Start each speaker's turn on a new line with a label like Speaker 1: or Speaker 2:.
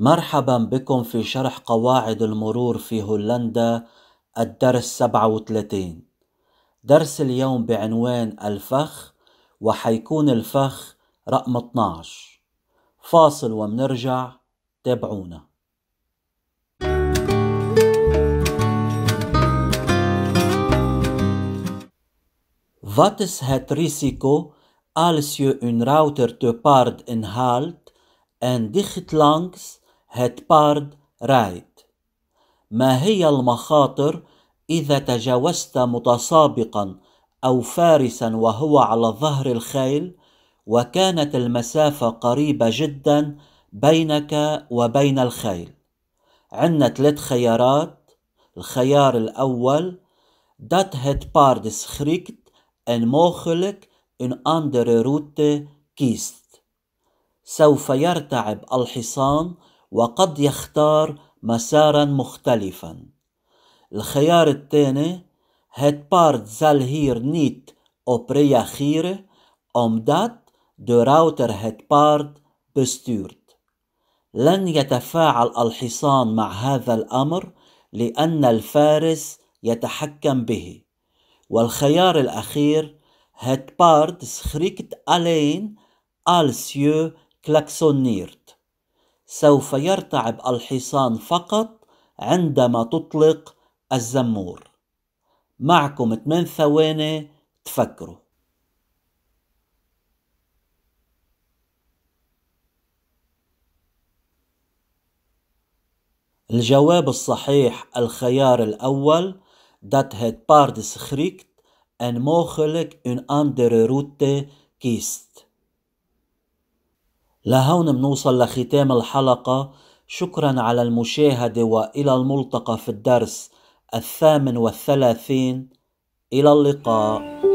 Speaker 1: مرحبا بكم في شرح قواعد المرور في هولندا الدرس 37 درس اليوم بعنوان الفخ وحيكون الفخ رقم 12 فاصل ومنرجع تابعونا Wat is het risico als je een router te paard inhaalt en dicht langs هيتبارد رايت ما هي المخاطر إذا تجاوزت متسابقا أو فارسا وهو على ظهر الخيل وكانت المسافة قريبة جدا بينك وبين الخيل عندنا ثلاث خيارات الخيار الأول دات هيت بارد سخريكت ان موخلك ان اندر روت كيست سوف يرتعب الحصان وقد يختار مسارا مختلفا الخيار الثاني هاد بارت زال هير نيت او بريا خير ام دات دو راوتر هاد بارت بستورت لن يتفاعل الحصان مع هذا الامر لان الفارس يتحكم به والخيار الاخير هاد بارت سخريكت الين السيو كلاكسونير سوف يرتعب الحصان فقط عندما تطلق الزمور معكم 8 ثواني تفكروا الجواب الصحيح الخيار الأول دات هيت باردس خريكت ان موخلك ان اندر route كيست لهون منوصل لختام الحلقة شكرا على المشاهدة وإلى الملتقى في الدرس الثامن والثلاثين إلى اللقاء